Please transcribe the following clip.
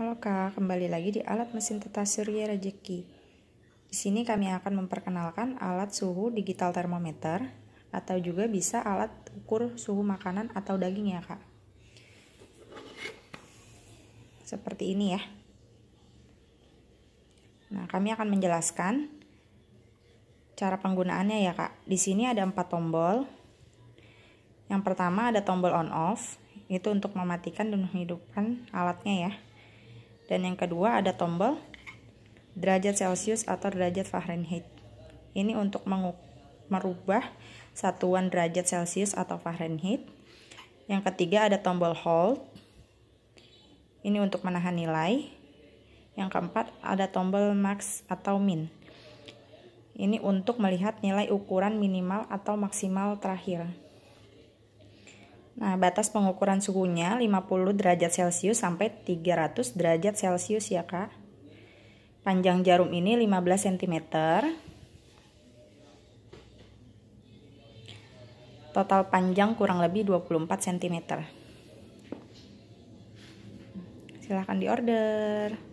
Halo Kak, kembali lagi di alat mesin tetas surya rejeki. Di sini kami akan memperkenalkan alat suhu digital termometer atau juga bisa alat ukur suhu makanan atau daging ya Kak. Seperti ini ya. Nah, kami akan menjelaskan cara penggunaannya ya Kak. Di sini ada empat tombol. Yang pertama ada tombol on off, itu untuk mematikan dan menghidupkan alatnya ya. Dan yang kedua ada tombol derajat Celcius atau derajat Fahrenheit. Ini untuk merubah satuan derajat Celcius atau Fahrenheit. Yang ketiga ada tombol hold. Ini untuk menahan nilai. Yang keempat ada tombol max atau min. Ini untuk melihat nilai ukuran minimal atau maksimal terakhir. Nah, batas pengukuran suhunya 50 derajat Celcius sampai 300 derajat Celcius ya, Kak. Panjang jarum ini 15 cm. Total panjang kurang lebih 24 cm. Silahkan diorder.